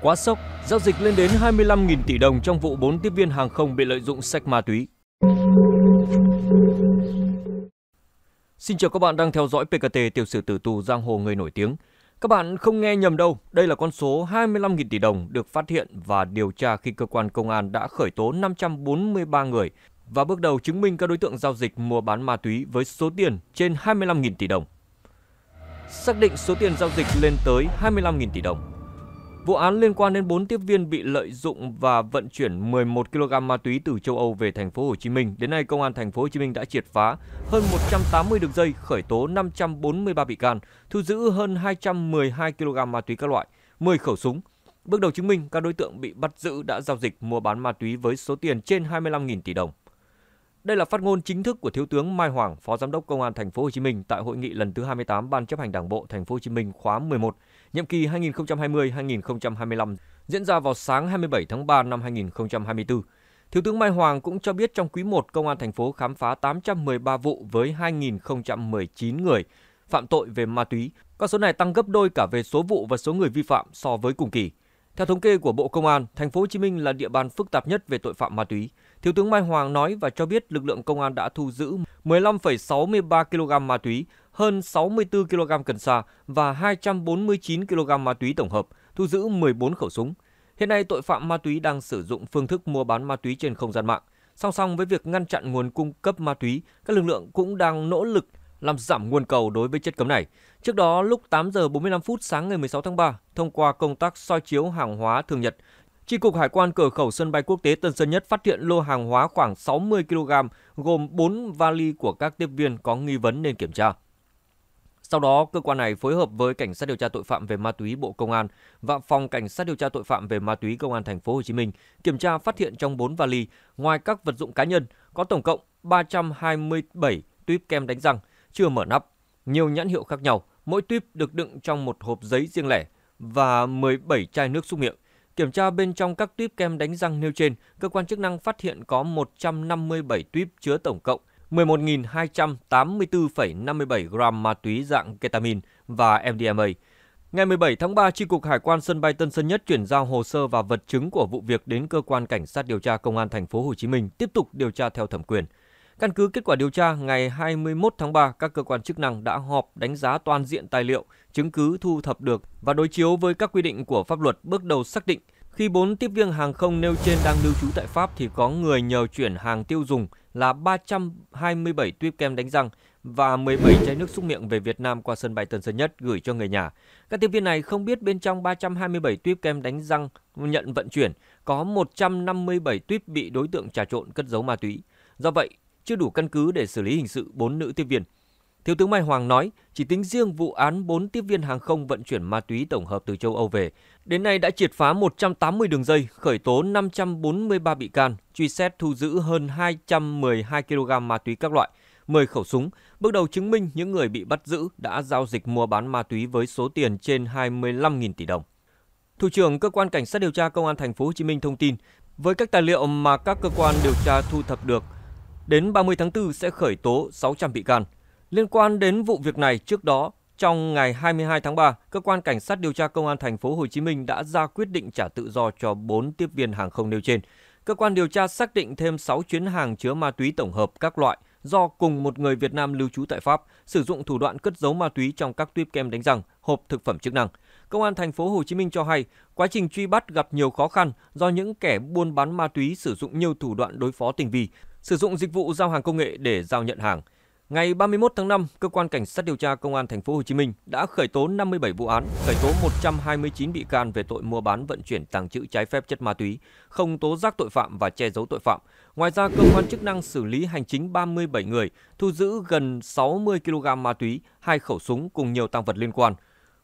Quá sốc, giao dịch lên đến 25.000 tỷ đồng trong vụ 4 tiếp viên hàng không bị lợi dụng sách ma túy. Xin chào các bạn đang theo dõi PKT tiểu sử tử tù giang hồ người nổi tiếng. Các bạn không nghe nhầm đâu, đây là con số 25.000 tỷ đồng được phát hiện và điều tra khi cơ quan công an đã khởi tố 543 người và bước đầu chứng minh các đối tượng giao dịch mua bán ma túy với số tiền trên 25.000 tỷ đồng. Xác định số tiền giao dịch lên tới 25.000 tỷ đồng. Vụ án liên quan đến 4 tiếp viên bị lợi dụng và vận chuyển 11 kg ma túy từ châu Âu về thành phố Hồ Chí Minh. Đến nay, công an thành phố Hồ Chí Minh đã triệt phá hơn 180 đường dây, khởi tố 543 bị can, thu giữ hơn 212 kg ma túy các loại, 10 khẩu súng. Bước đầu chứng minh các đối tượng bị bắt giữ đã giao dịch mua bán ma túy với số tiền trên 25.000 tỷ đồng. Đây là phát ngôn chính thức của Thiếu tướng Mai Hoàng, Phó Giám đốc Công an Thành phố Hồ Chí Minh tại hội nghị lần thứ 28 Ban chấp hành Đảng bộ Thành phố Hồ Chí Minh khóa 11 nhiệm kỳ 2020-2025 diễn ra vào sáng 27 tháng 3 năm 2024. Thiếu tướng Mai Hoàng cũng cho biết trong quý 1, Công an thành phố khám phá 813 vụ với 2.019 người phạm tội về ma túy. Con số này tăng gấp đôi cả về số vụ và số người vi phạm so với cùng kỳ. Theo thống kê của Bộ Công an, thành phố Hồ Chí Minh là địa bàn phức tạp nhất về tội phạm ma túy. Thiếu tướng Mai Hoàng nói và cho biết lực lượng công an đã thu giữ 15,63 kg ma túy, hơn 64 kg cần sa và 249 kg ma túy tổng hợp, thu giữ 14 khẩu súng. Hiện nay, tội phạm ma túy đang sử dụng phương thức mua bán ma túy trên không gian mạng. Song song với việc ngăn chặn nguồn cung cấp ma túy, các lực lượng cũng đang nỗ lực làm giảm nguồn cầu đối với chất cấm này. Trước đó, lúc 8 giờ 45 phút sáng ngày 16 tháng 3, thông qua công tác soi chiếu hàng hóa thường nhật, Tri cục Hải quan cửa khẩu sân bay quốc tế Tân Sơn Nhất phát hiện lô hàng hóa khoảng 60 kg gồm 4 vali của các tiếp viên có nghi vấn nên kiểm tra. Sau đó, cơ quan này phối hợp với cảnh sát điều tra tội phạm về ma túy Bộ Công an và phòng cảnh sát điều tra tội phạm về ma túy Công an thành phố Hồ Chí Minh kiểm tra phát hiện trong 4 vali ngoài các vật dụng cá nhân có tổng cộng 327 tuyếp kem đánh răng chưa mở nắp, nhiều nhãn hiệu khác nhau, mỗi tuyếp được đựng trong một hộp giấy riêng lẻ và 17 chai nước súc miệng. Kiểm tra bên trong các tuyếp kem đánh răng nêu trên, cơ quan chức năng phát hiện có 157 tuyếp chứa tổng cộng 11.284,57 gram ma túy dạng ketamin và MDMA. Ngày 17 tháng 3, Tri Cục Hải quan sân bay Tân Sơn Nhất chuyển giao hồ sơ và vật chứng của vụ việc đến cơ quan cảnh sát điều tra Công an thành phố Hồ Chí Minh tiếp tục điều tra theo thẩm quyền. Căn cứ kết quả điều tra, ngày 21 tháng 3, các cơ quan chức năng đã họp đánh giá toàn diện tài liệu, chứng cứ thu thập được và đối chiếu với các quy định của pháp luật bước đầu xác định khi 4 tiếp viên hàng không nêu trên đang lưu trú tại Pháp thì có người nhờ chuyển hàng tiêu dùng là 327 tuyếp kem đánh răng và 17 chai nước súc miệng về Việt Nam qua sân bay Tân Sơn Nhất gửi cho người nhà. Các tiếp viên này không biết bên trong 327 tuyếp kem đánh răng nhận vận chuyển có 157 tuyếp bị đối tượng trà trộn cất giấu ma túy. Do vậy, chưa đủ căn cứ để xử lý hình sự 4 nữ tiếp viên. Thiếu tướng Mai Hoàng nói, chỉ tính riêng vụ án 4 tiếp viên hàng không vận chuyển ma túy tổng hợp từ châu Âu về, đến nay đã triệt phá 180 đường dây, khởi tố 543 bị can, truy xét thu giữ hơn 212 kg ma túy các loại, 10 khẩu súng. Bước đầu chứng minh những người bị bắt giữ đã giao dịch mua bán ma túy với số tiền trên 25.000 tỷ đồng. Thủ trưởng cơ quan cảnh sát điều tra công an thành phố Hồ Chí Minh thông tin, với các tài liệu mà các cơ quan điều tra thu thập được, đến 30 tháng 4 sẽ khởi tố 600 bị can. Liên quan đến vụ việc này, trước đó trong ngày 22 tháng 3, cơ quan cảnh sát điều tra công an thành phố Hồ Chí Minh đã ra quyết định trả tự do cho 4 tiếp viên hàng không nêu trên. Cơ quan điều tra xác định thêm 6 chuyến hàng chứa ma túy tổng hợp các loại do cùng một người Việt Nam lưu trú tại Pháp sử dụng thủ đoạn cất giấu ma túy trong các tuyếp kem đánh răng, hộp thực phẩm chức năng. Công an thành phố Hồ Chí Minh cho hay, quá trình truy bắt gặp nhiều khó khăn do những kẻ buôn bán ma túy sử dụng nhiều thủ đoạn đối phó tình vi, sử dụng dịch vụ giao hàng công nghệ để giao nhận hàng. Ngày 31 tháng 5, cơ quan cảnh sát điều tra công an thành phố Hồ Chí Minh đã khởi tố 57 vụ án, khởi tố 129 bị can về tội mua bán vận chuyển tàng trữ trái phép chất ma túy, không tố giác tội phạm và che giấu tội phạm. Ngoài ra, cơ quan chức năng xử lý hành chính 37 người, thu giữ gần 60 kg ma túy, hai khẩu súng cùng nhiều tăng vật liên quan.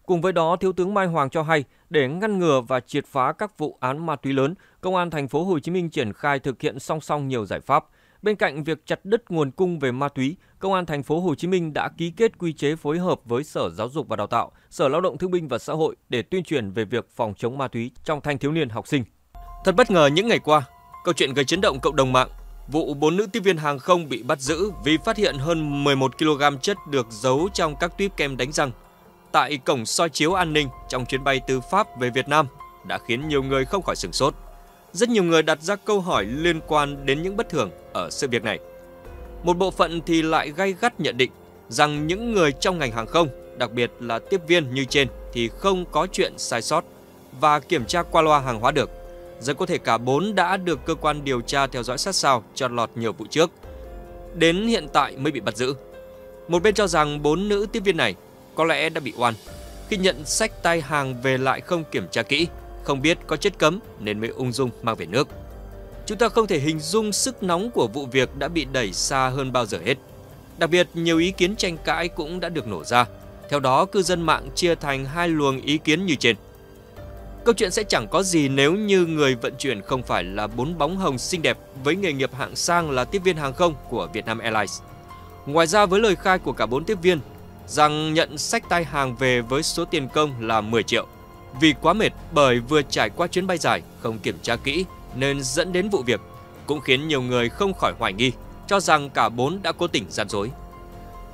Cùng với đó, Thiếu tướng Mai Hoàng cho hay, để ngăn ngừa và triệt phá các vụ án ma túy lớn, Công an thành phố Hồ Chí Minh triển khai thực hiện song song nhiều giải pháp – Bên cạnh việc chặt đứt nguồn cung về ma túy, Công an thành phố Hồ Chí Minh đã ký kết quy chế phối hợp với Sở Giáo dục và Đào tạo, Sở Lao động Thương binh và Xã hội để tuyên truyền về việc phòng chống ma túy trong thanh thiếu niên học sinh. Thật bất ngờ những ngày qua, câu chuyện gây chấn động cộng đồng mạng vụ bốn nữ tiếp viên hàng không bị bắt giữ vì phát hiện hơn 11 kg chất được giấu trong các tuyếp kem đánh răng tại cổng soi chiếu an ninh trong chuyến bay từ Pháp về Việt Nam đã khiến nhiều người không khỏi sửng sốt rất nhiều người đặt ra câu hỏi liên quan đến những bất thường ở sự việc này. Một bộ phận thì lại gay gắt nhận định rằng những người trong ngành hàng không, đặc biệt là tiếp viên như trên thì không có chuyện sai sót và kiểm tra qua loa hàng hóa được. Rất có thể cả bốn đã được cơ quan điều tra theo dõi sát sao cho lọt nhiều vụ trước. Đến hiện tại mới bị bắt giữ. Một bên cho rằng bốn nữ tiếp viên này có lẽ đã bị oan khi nhận sách tay hàng về lại không kiểm tra kỹ không biết có chất cấm nên mới ung dung mang về nước. Chúng ta không thể hình dung sức nóng của vụ việc đã bị đẩy xa hơn bao giờ hết. Đặc biệt, nhiều ý kiến tranh cãi cũng đã được nổ ra. Theo đó, cư dân mạng chia thành hai luồng ý kiến như trên. Câu chuyện sẽ chẳng có gì nếu như người vận chuyển không phải là bốn bóng hồng xinh đẹp với nghề nghiệp hạng sang là tiếp viên hàng không của Vietnam Airlines. Ngoài ra với lời khai của cả bốn tiếp viên rằng nhận sách tay hàng về với số tiền công là 10 triệu – vì quá mệt bởi vừa trải qua chuyến bay dài, không kiểm tra kỹ nên dẫn đến vụ việc, cũng khiến nhiều người không khỏi hoài nghi, cho rằng cả bốn đã cố tình gian dối.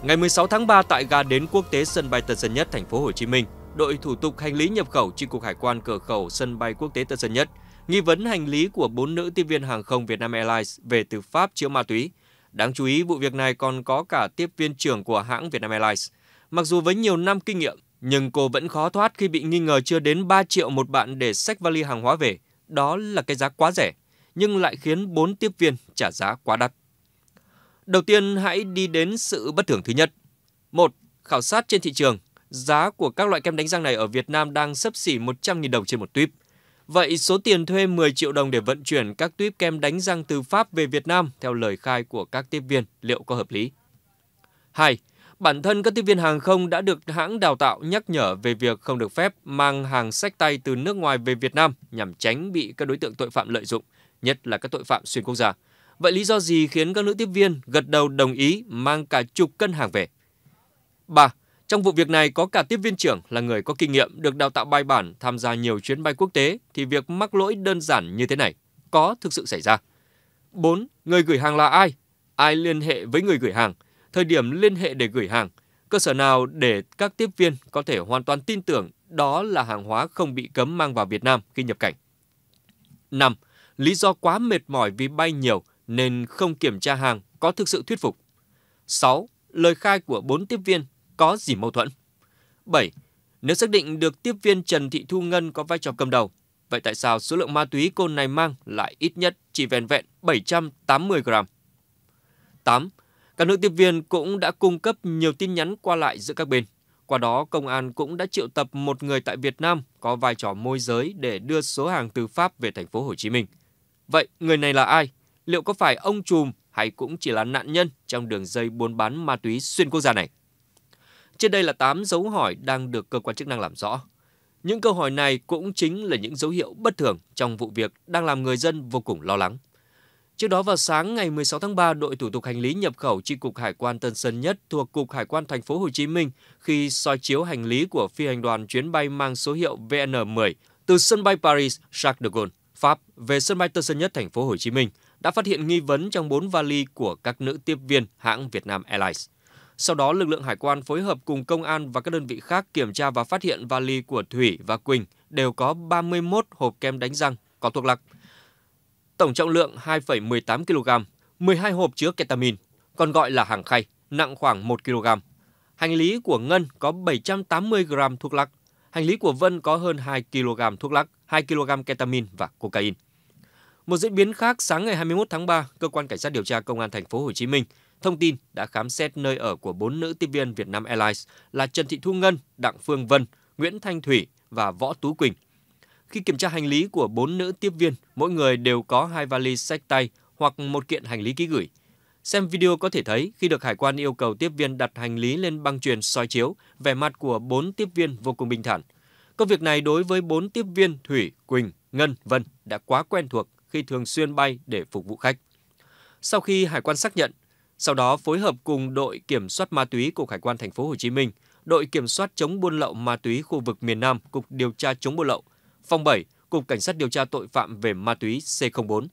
Ngày 16 tháng 3 tại ga đến quốc tế sân bay Tân Sơn Nhất, thành phố Hồ Chí Minh, đội thủ tục hành lý nhập khẩu chi cục hải quan cửa khẩu sân bay quốc tế Tân Sơn Nhất nghi vấn hành lý của bốn nữ tiếp viên hàng không Vietnam Airlines về từ Pháp chứa ma túy. Đáng chú ý, vụ việc này còn có cả tiếp viên trưởng của hãng Vietnam Airlines. Mặc dù với nhiều năm kinh nghiệm, nhưng cô vẫn khó thoát khi bị nghi ngờ chưa đến 3 triệu một bạn để xách vali hàng hóa về. Đó là cái giá quá rẻ, nhưng lại khiến 4 tiếp viên trả giá quá đắt. Đầu tiên hãy đi đến sự bất thường thứ nhất. một Khảo sát trên thị trường, giá của các loại kem đánh răng này ở Việt Nam đang sấp xỉ 100.000 đồng trên một tuyếp. Vậy số tiền thuê 10 triệu đồng để vận chuyển các tuyếp kem đánh răng từ Pháp về Việt Nam theo lời khai của các tiếp viên liệu có hợp lý? 2. Bản thân các tiếp viên hàng không đã được hãng đào tạo nhắc nhở về việc không được phép mang hàng sách tay từ nước ngoài về Việt Nam nhằm tránh bị các đối tượng tội phạm lợi dụng, nhất là các tội phạm xuyên quốc gia. Vậy lý do gì khiến các nữ tiếp viên gật đầu đồng ý mang cả chục cân hàng về? 3. Trong vụ việc này có cả tiếp viên trưởng là người có kinh nghiệm được đào tạo bài bản tham gia nhiều chuyến bay quốc tế thì việc mắc lỗi đơn giản như thế này có thực sự xảy ra. 4. Người gửi hàng là ai? Ai liên hệ với người gửi hàng? thời điểm liên hệ để gửi hàng, cơ sở nào để các tiếp viên có thể hoàn toàn tin tưởng đó là hàng hóa không bị cấm mang vào Việt Nam khi nhập cảnh. 5. Lý do quá mệt mỏi vì bay nhiều nên không kiểm tra hàng có thực sự thuyết phục. 6. Lời khai của 4 tiếp viên có gì mâu thuẫn. 7. Nếu xác định được tiếp viên Trần Thị Thu Ngân có vai trò cầm đầu, vậy tại sao số lượng ma túy cô này mang lại ít nhất chỉ vẹn vẹn 780 gram? 8. Các nữ tiếp viên cũng đã cung cấp nhiều tin nhắn qua lại giữa các bên. Qua đó, công an cũng đã triệu tập một người tại Việt Nam có vai trò môi giới để đưa số hàng từ Pháp về thành phố Hồ Chí Minh. Vậy, người này là ai? Liệu có phải ông trùm hay cũng chỉ là nạn nhân trong đường dây buôn bán ma túy xuyên quốc gia này? Trên đây là 8 dấu hỏi đang được cơ quan chức năng làm rõ. Những câu hỏi này cũng chính là những dấu hiệu bất thường trong vụ việc đang làm người dân vô cùng lo lắng. Trước đó vào sáng ngày 16 tháng 3, đội thủ tục hành lý nhập khẩu chi cục Hải quan Tân Sơn Nhất thuộc cục Hải quan thành phố Hồ Chí Minh khi soi chiếu hành lý của phi hành đoàn chuyến bay mang số hiệu VN10 từ sân bay Paris Charles de Gaulle, Pháp về sân bay Tân Sơn Nhất thành phố Hồ Chí Minh đã phát hiện nghi vấn trong 4 vali của các nữ tiếp viên hãng Vietnam Airlines. Sau đó, lực lượng hải quan phối hợp cùng công an và các đơn vị khác kiểm tra và phát hiện vali của Thủy và Quỳnh đều có 31 hộp kem đánh răng có thuốc lắc – tổng trọng lượng 2,18 kg, 12 hộp chứa ketamin, còn gọi là hàng khay, nặng khoảng 1 kg. Hành lý của Ngân có 780 g thuốc lắc, hành lý của Vân có hơn 2 kg thuốc lắc, 2 kg ketamin và cocaine. Một diễn biến khác, sáng ngày 21 tháng 3, cơ quan cảnh sát điều tra công an thành phố Hồ Chí Minh thông tin đã khám xét nơi ở của bốn nữ tiếp viên Vietnam Airlines là Trần Thị Thu Ngân, Đặng Phương Vân, Nguyễn Thanh Thủy và Võ Tú Quỳnh khi kiểm tra hành lý của bốn nữ tiếp viên, mỗi người đều có hai vali sách tay hoặc một kiện hành lý ký gửi. Xem video có thể thấy, khi được hải quan yêu cầu tiếp viên đặt hành lý lên băng truyền soi chiếu, vẻ mặt của bốn tiếp viên vô cùng bình thản. Công việc này đối với bốn tiếp viên Thủy, Quỳnh, Ngân, Vân đã quá quen thuộc khi thường xuyên bay để phục vụ khách. Sau khi hải quan xác nhận, sau đó phối hợp cùng đội kiểm soát ma túy của hải quan thành phố Hồ Chí Minh, đội kiểm soát chống buôn lậu ma túy khu vực miền Nam, cục điều tra chống buôn lậu Phòng 7, Cục Cảnh sát điều tra tội phạm về ma túy C04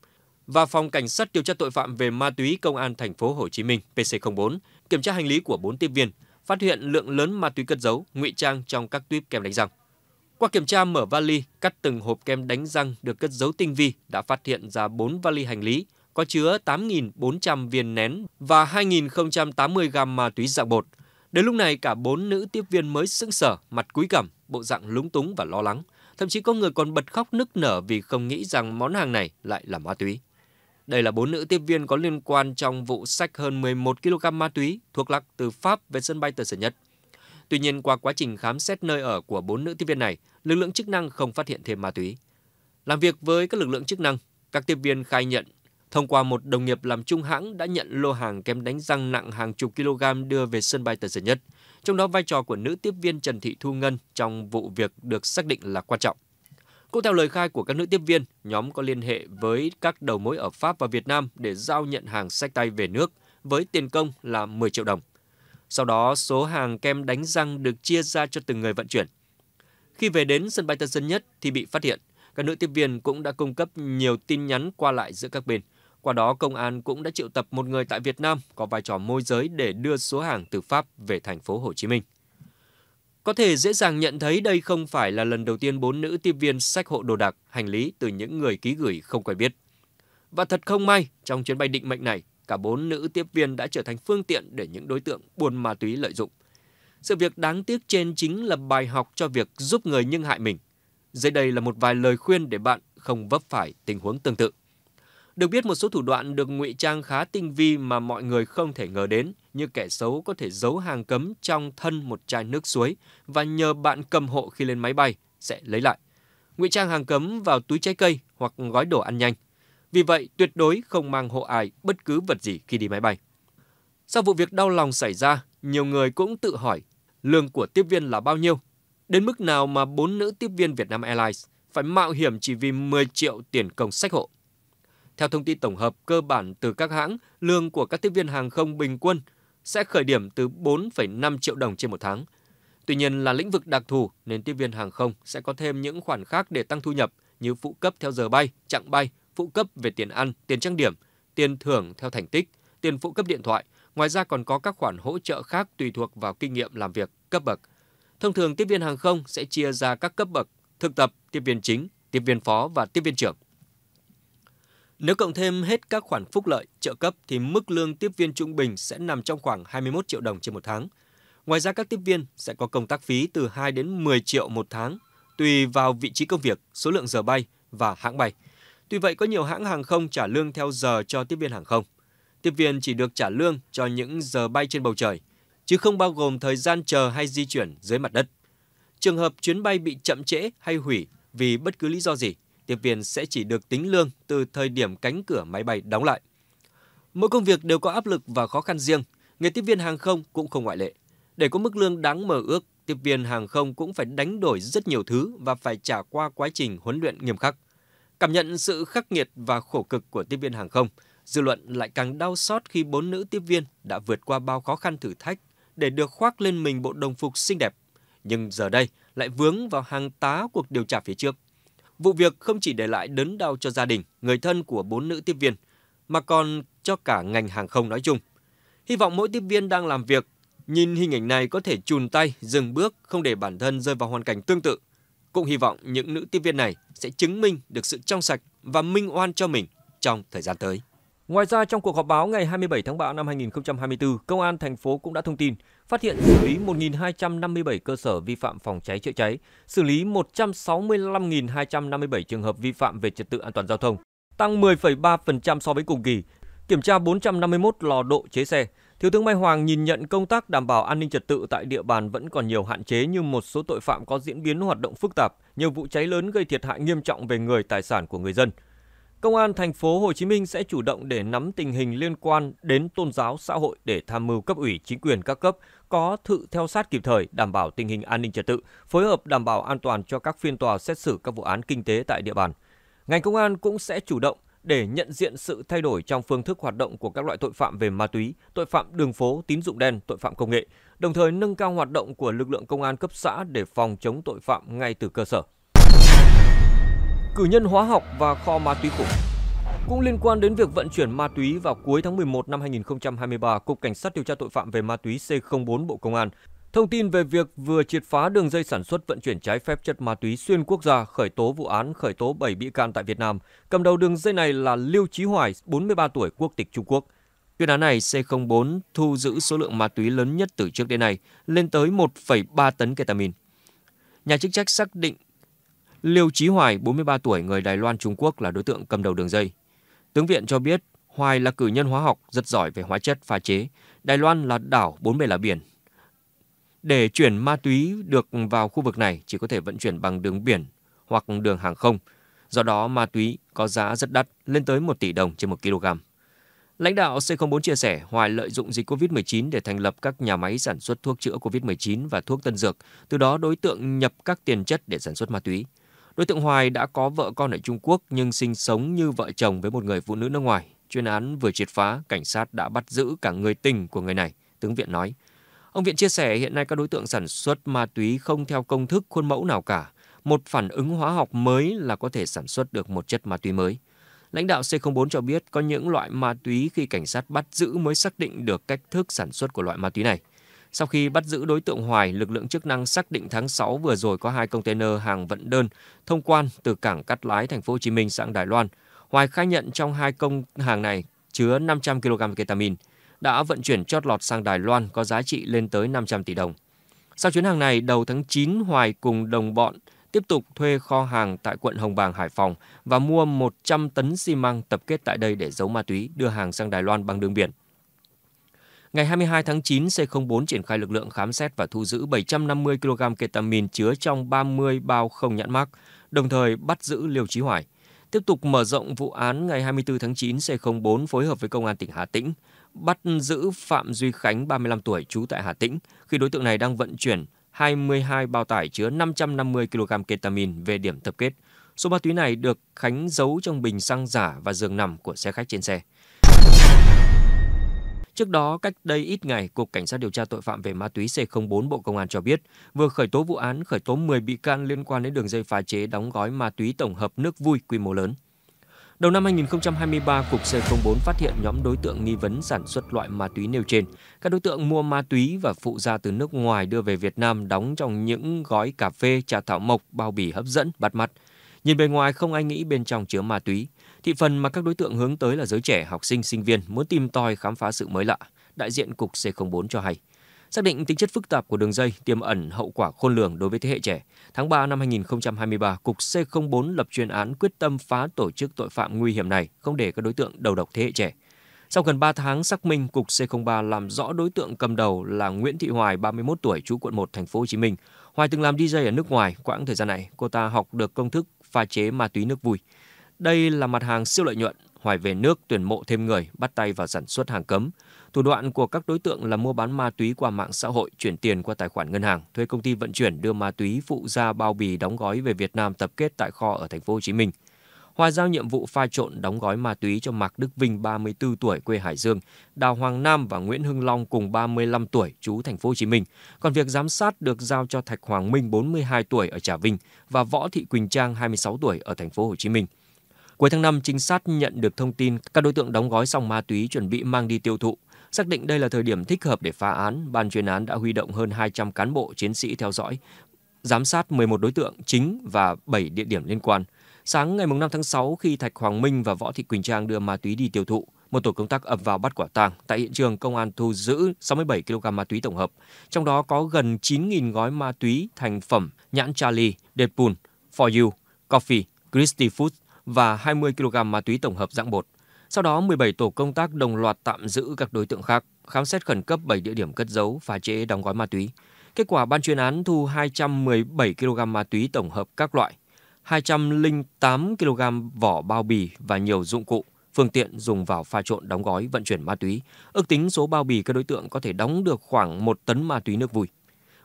và Phòng Cảnh sát điều tra tội phạm về ma túy Công an thành phố Hồ Chí Minh PC04 kiểm tra hành lý của 4 tiếp viên, phát hiện lượng lớn ma túy cất giấu, ngụy trang trong các tuyếp kem đánh răng. Qua kiểm tra mở vali, cắt từng hộp kem đánh răng được cất giấu tinh vi đã phát hiện ra 4 vali hành lý có chứa 8.400 viên nén và 2.080 gam ma túy dạng bột. Đến lúc này cả bốn nữ tiếp viên mới sững sờ, mặt cúi gằm, bộ dạng lúng túng và lo lắng – Thậm chí có người còn bật khóc nức nở vì không nghĩ rằng món hàng này lại là ma túy. Đây là bốn nữ tiếp viên có liên quan trong vụ sách hơn 11 kg ma túy thuốc lắc từ Pháp về sân bay Tân Sơn Nhất. Tuy nhiên, qua quá trình khám xét nơi ở của bốn nữ tiếp viên này, lực lượng chức năng không phát hiện thêm ma túy. Làm việc với các lực lượng chức năng, các tiếp viên khai nhận thông qua một đồng nghiệp làm trung hãng đã nhận lô hàng kem đánh răng nặng hàng chục kg đưa về sân bay Tân Sơn Nhất trong đó vai trò của nữ tiếp viên Trần Thị Thu Ngân trong vụ việc được xác định là quan trọng. Cũng theo lời khai của các nữ tiếp viên, nhóm có liên hệ với các đầu mối ở Pháp và Việt Nam để giao nhận hàng sách tay về nước với tiền công là 10 triệu đồng. Sau đó, số hàng kem đánh răng được chia ra cho từng người vận chuyển. Khi về đến sân bay Tân Sơn Nhất thì bị phát hiện. Các nữ tiếp viên cũng đã cung cấp nhiều tin nhắn qua lại giữa các bên – qua đó, công an cũng đã triệu tập một người tại Việt Nam có vai trò môi giới để đưa số hàng từ Pháp về thành phố Hồ Chí Minh. Có thể dễ dàng nhận thấy đây không phải là lần đầu tiên bốn nữ tiếp viên sách hộ đồ đạc, hành lý từ những người ký gửi không quen biết. Và thật không may, trong chuyến bay định mệnh này, cả bốn nữ tiếp viên đã trở thành phương tiện để những đối tượng buôn ma túy lợi dụng. Sự việc đáng tiếc trên chính là bài học cho việc giúp người nhưng hại mình. Dưới đây là một vài lời khuyên để bạn không vấp phải tình huống tương tự. Được biết một số thủ đoạn được ngụy trang khá tinh vi mà mọi người không thể ngờ đến, như kẻ xấu có thể giấu hàng cấm trong thân một chai nước suối và nhờ bạn cầm hộ khi lên máy bay sẽ lấy lại. Ngụy trang hàng cấm vào túi trái cây hoặc gói đồ ăn nhanh. Vì vậy, tuyệt đối không mang hộ ai bất cứ vật gì khi đi máy bay. Sau vụ việc đau lòng xảy ra, nhiều người cũng tự hỏi lương của tiếp viên là bao nhiêu? Đến mức nào mà bốn nữ tiếp viên Vietnam Airlines phải mạo hiểm chỉ vì 10 triệu tiền công sách hộ? Theo thông tin tổng hợp cơ bản từ các hãng, lương của các tiếp viên hàng không bình quân sẽ khởi điểm từ 4,5 triệu đồng trên một tháng. Tuy nhiên là lĩnh vực đặc thù nên tiếp viên hàng không sẽ có thêm những khoản khác để tăng thu nhập như phụ cấp theo giờ bay, chặng bay, phụ cấp về tiền ăn, tiền trang điểm, tiền thưởng theo thành tích, tiền phụ cấp điện thoại. Ngoài ra còn có các khoản hỗ trợ khác tùy thuộc vào kinh nghiệm làm việc, cấp bậc. Thông thường tiếp viên hàng không sẽ chia ra các cấp bậc, thực tập, tiếp viên chính, tiếp viên phó và tiếp viên trưởng. Nếu cộng thêm hết các khoản phúc lợi, trợ cấp thì mức lương tiếp viên trung bình sẽ nằm trong khoảng 21 triệu đồng trên một tháng. Ngoài ra các tiếp viên sẽ có công tác phí từ 2 đến 10 triệu một tháng, tùy vào vị trí công việc, số lượng giờ bay và hãng bay. Tuy vậy có nhiều hãng hàng không trả lương theo giờ cho tiếp viên hàng không. Tiếp viên chỉ được trả lương cho những giờ bay trên bầu trời, chứ không bao gồm thời gian chờ hay di chuyển dưới mặt đất. Trường hợp chuyến bay bị chậm trễ hay hủy vì bất cứ lý do gì, tiếp viên sẽ chỉ được tính lương từ thời điểm cánh cửa máy bay đóng lại. Mỗi công việc đều có áp lực và khó khăn riêng, nghề tiếp viên hàng không cũng không ngoại lệ. Để có mức lương đáng mơ ước, tiếp viên hàng không cũng phải đánh đổi rất nhiều thứ và phải trả qua quá trình huấn luyện nghiêm khắc. Cảm nhận sự khắc nghiệt và khổ cực của tiếp viên hàng không, dư luận lại càng đau xót khi bốn nữ tiếp viên đã vượt qua bao khó khăn thử thách để được khoác lên mình bộ đồng phục xinh đẹp. Nhưng giờ đây lại vướng vào hàng tá cuộc điều tra phía trước. Vụ việc không chỉ để lại đớn đau cho gia đình, người thân của bốn nữ tiếp viên, mà còn cho cả ngành hàng không nói chung. Hy vọng mỗi tiếp viên đang làm việc, nhìn hình ảnh này có thể chùn tay, dừng bước, không để bản thân rơi vào hoàn cảnh tương tự. Cũng hy vọng những nữ tiếp viên này sẽ chứng minh được sự trong sạch và minh oan cho mình trong thời gian tới. Ngoài ra, trong cuộc họp báo ngày 27 tháng 3 năm 2024, Công an thành phố cũng đã thông tin phát hiện xử lý 1.257 cơ sở vi phạm phòng cháy chữa cháy, xử lý 165.257 trường hợp vi phạm về trật tự an toàn giao thông, tăng 10,3% so với cùng kỳ, kiểm tra 451 lò độ chế xe. Thiếu tướng Mai Hoàng nhìn nhận công tác đảm bảo an ninh trật tự tại địa bàn vẫn còn nhiều hạn chế như một số tội phạm có diễn biến hoạt động phức tạp, nhiều vụ cháy lớn gây thiệt hại nghiêm trọng về người tài sản của người dân. Công an thành phố Hồ Chí Minh sẽ chủ động để nắm tình hình liên quan đến tôn giáo xã hội để tham mưu cấp ủy chính quyền các cấp có thự theo sát kịp thời đảm bảo tình hình an ninh trật tự, phối hợp đảm bảo an toàn cho các phiên tòa xét xử các vụ án kinh tế tại địa bàn. Ngành công an cũng sẽ chủ động để nhận diện sự thay đổi trong phương thức hoạt động của các loại tội phạm về ma túy, tội phạm đường phố, tín dụng đen, tội phạm công nghệ, đồng thời nâng cao hoạt động của lực lượng công an cấp xã để phòng chống tội phạm ngay từ cơ sở cử nhân hóa học và kho ma túy khủng. Cũng liên quan đến việc vận chuyển ma túy vào cuối tháng 11 năm 2023, Cục Cảnh sát điều tra tội phạm về ma túy C04 Bộ Công an thông tin về việc vừa triệt phá đường dây sản xuất vận chuyển trái phép chất ma túy xuyên quốc gia, khởi tố vụ án, khởi tố 7 bị can tại Việt Nam. Cầm đầu đường dây này là Lưu Chí Hoài, 43 tuổi, quốc tịch Trung Quốc. Chuyên án này C04 thu giữ số lượng ma túy lớn nhất từ trước đến nay, lên tới 1,3 tấn ketamin. Nhà chức trách xác định Liêu Chí Hoài, 43 tuổi, người Đài Loan Trung Quốc là đối tượng cầm đầu đường dây. Tướng Viện cho biết Hoài là cử nhân hóa học rất giỏi về hóa chất pha chế. Đài Loan là đảo, bốn bề là biển. Để chuyển ma túy được vào khu vực này chỉ có thể vận chuyển bằng đường biển hoặc đường hàng không. Do đó ma túy có giá rất đắt, lên tới 1 tỷ đồng trên 1 kg. Lãnh đạo C04 chia sẻ, Hoài lợi dụng dịch COVID-19 để thành lập các nhà máy sản xuất thuốc chữa COVID-19 và thuốc tân dược, từ đó đối tượng nhập các tiền chất để sản xuất ma túy. Đối tượng Hoài đã có vợ con ở Trung Quốc nhưng sinh sống như vợ chồng với một người phụ nữ nước ngoài. Chuyên án vừa triệt phá, cảnh sát đã bắt giữ cả người tình của người này, tướng Viện nói. Ông Viện chia sẻ hiện nay các đối tượng sản xuất ma túy không theo công thức khuôn mẫu nào cả. Một phản ứng hóa học mới là có thể sản xuất được một chất ma túy mới. Lãnh đạo C04 cho biết có những loại ma túy khi cảnh sát bắt giữ mới xác định được cách thức sản xuất của loại ma túy này – sau khi bắt giữ đối tượng Hoài, lực lượng chức năng xác định tháng 6 vừa rồi có hai container hàng vận đơn thông quan từ cảng Cát Lái, thành phố Hồ Chí Minh sang Đài Loan. Hoài khai nhận trong hai công hàng này chứa 500 kg ketamin đã vận chuyển chót lọt sang Đài Loan có giá trị lên tới 500 tỷ đồng. Sau chuyến hàng này, đầu tháng 9, Hoài cùng đồng bọn tiếp tục thuê kho hàng tại quận Hồng Bàng, Hải Phòng và mua 100 tấn xi măng tập kết tại đây để giấu ma túy, đưa hàng sang Đài Loan bằng đường biển. Ngày 22 tháng 9, C04 triển khai lực lượng khám xét và thu giữ 750 kg ketamin chứa trong 30 bao không nhãn mác, đồng thời bắt giữ Liêu Chí Hoài. Tiếp tục mở rộng vụ án ngày 24 tháng 9, C04 phối hợp với Công an tỉnh Hà Tĩnh bắt giữ Phạm Duy Khánh, 35 tuổi, trú tại Hà Tĩnh, khi đối tượng này đang vận chuyển 22 bao tải chứa 550 kg ketamin về điểm tập kết. Số ma túy này được Khánh giấu trong bình xăng giả và giường nằm của xe khách trên xe. Trước đó, cách đây ít ngày, Cục Cảnh sát điều tra tội phạm về ma túy C04 Bộ Công an cho biết, vừa khởi tố vụ án khởi tố 10 bị can liên quan đến đường dây phá chế đóng gói ma túy tổng hợp nước vui quy mô lớn. Đầu năm 2023, Cục C04 phát hiện nhóm đối tượng nghi vấn sản xuất loại ma túy nêu trên. Các đối tượng mua ma túy và phụ gia từ nước ngoài đưa về Việt Nam đóng trong những gói cà phê, trà thảo mộc, bao bì hấp dẫn, bắt mắt. Nhìn bề ngoài không ai nghĩ bên trong chứa ma túy. Thị phần mà các đối tượng hướng tới là giới trẻ, học sinh, sinh viên muốn tìm tòi khám phá sự mới lạ, đại diện Cục C04 cho hay. Xác định tính chất phức tạp của đường dây tiềm ẩn hậu quả khôn lường đối với thế hệ trẻ, tháng 3 năm 2023, Cục C04 lập chuyên án quyết tâm phá tổ chức tội phạm nguy hiểm này, không để các đối tượng đầu độc thế hệ trẻ. Sau gần 3 tháng xác minh, Cục C03 làm rõ đối tượng cầm đầu là Nguyễn Thị Hoài, 31 tuổi, trú quận 1, thành phố Hồ Chí Minh. Hoài từng làm DJ ở nước ngoài, quãng thời gian này, cô ta học được công thức pha chế ma túy nước vui. Đây là mặt hàng siêu lợi nhuận, hoài về nước tuyển mộ thêm người, bắt tay vào sản xuất hàng cấm. Thủ đoạn của các đối tượng là mua bán ma túy qua mạng xã hội, chuyển tiền qua tài khoản ngân hàng, thuê công ty vận chuyển đưa ma túy phụ ra bao bì đóng gói về Việt Nam tập kết tại kho ở thành phố Hồ Chí Minh. Hòa giao nhiệm vụ pha trộn đóng gói ma túy cho Mạc Đức Vinh 34 tuổi quê Hải Dương, Đào Hoàng Nam và Nguyễn Hưng Long cùng 35 tuổi trú thành phố Hồ Chí Minh. Còn việc giám sát được giao cho Thạch Hoàng Minh 42 tuổi ở Trà Vinh và Võ Thị Quỳnh Trang 26 tuổi ở thành phố Hồ Chí Minh. Cuối tháng 5, trinh sát nhận được thông tin các đối tượng đóng gói xong ma túy chuẩn bị mang đi tiêu thụ. Xác định đây là thời điểm thích hợp để phá án, ban chuyên án đã huy động hơn 200 cán bộ chiến sĩ theo dõi, giám sát 11 đối tượng chính và 7 địa điểm liên quan. Sáng ngày 5 tháng 6, khi Thạch Hoàng Minh và Võ Thị Quỳnh Trang đưa ma túy đi tiêu thụ, một tổ công tác ập vào bắt quả tang. Tại hiện trường, công an thu giữ 67 kg ma túy tổng hợp, trong đó có gần 9.000 gói ma túy thành phẩm nhãn Charlie, Deadpool, For You, Coffee, Christy Food và 20 kg ma túy tổng hợp dạng bột. Sau đó, 17 tổ công tác đồng loạt tạm giữ các đối tượng khác, khám xét khẩn cấp 7 địa điểm cất giấu, phá chế đóng gói ma túy. Kết quả ban chuyên án thu 217 kg ma túy tổng hợp các loại, 208 kg vỏ bao bì và nhiều dụng cụ, phương tiện dùng vào pha trộn đóng gói vận chuyển ma túy. Ước tính số bao bì các đối tượng có thể đóng được khoảng 1 tấn ma túy nước vui.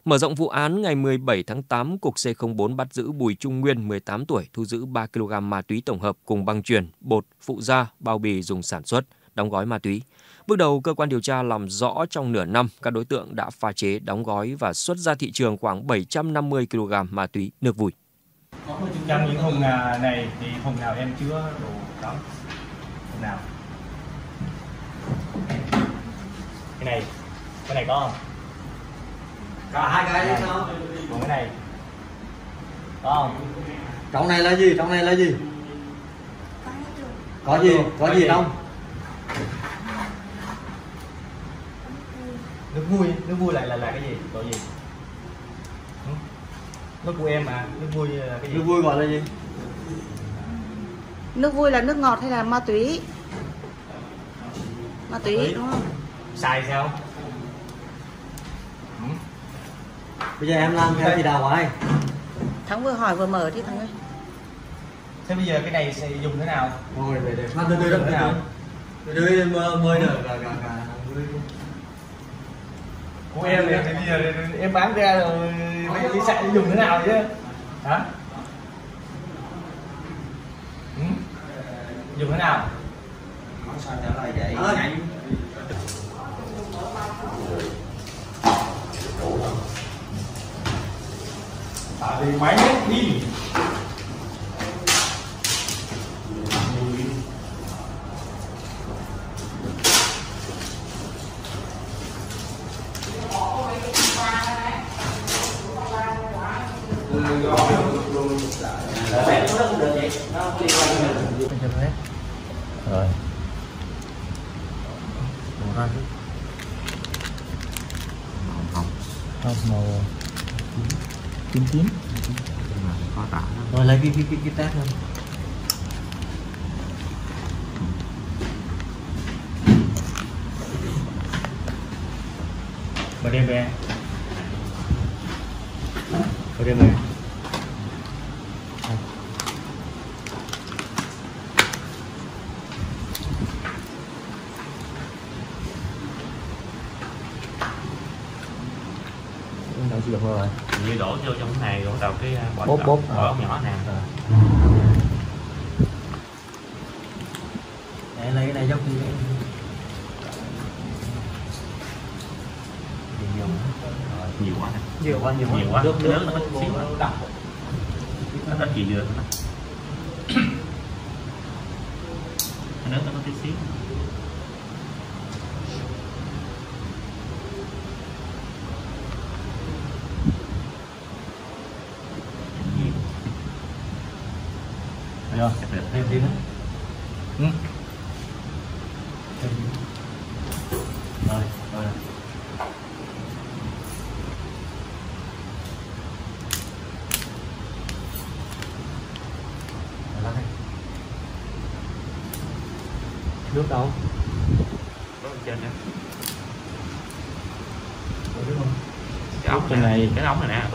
Mở rộng vụ án, ngày 17 tháng 8, Cục C04 bắt giữ Bùi Trung Nguyên, 18 tuổi, thu giữ 3 kg ma túy tổng hợp cùng băng truyền, bột, phụ da, bao bì dùng sản xuất, đóng gói ma túy. Bước đầu, cơ quan điều tra làm rõ trong nửa năm, các đối tượng đã pha chế, đóng gói và xuất ra thị trường khoảng 750 kg ma túy nước vui. Trong những hùng này thì hùng nào em chứa đồ cấm? Hùng nào? Cái này, cái này có không? cả hai cái đấy sao còn cái này có không trong này là gì trong này là gì có gì có gì không nước vui nước vui lại là là cái gì gọi gì nước của em mà nước vui là cái gì nước vui gọi là gì nước vui là nước ngọt hay là ma túy ma túy, ma túy. đúng không xài sao bây giờ em làm theo chị đào rồi thắng vừa hỏi vừa mở đi thắng ơi thế bây giờ cái này sẽ dùng thế nào rồi để để phát từ từ được thế nào từ từ mới được cả cả cả của em này thì bây giờ em bán ra rồi bây giờ sẽ dùng thế nào chứ hả ừ? dùng thế nào nói sao trả lời vậy mas é máy nét mdb mdb được rồi như đổ vô trong cái này đổ đầu cái bột bốt, bốt. À. nhỏ nè à. để lấy cái này giống như nhiều quá nhiều quá nước nước nó xíu đặc nó rất chỉ được nước nó có tí xíu cái ống này nè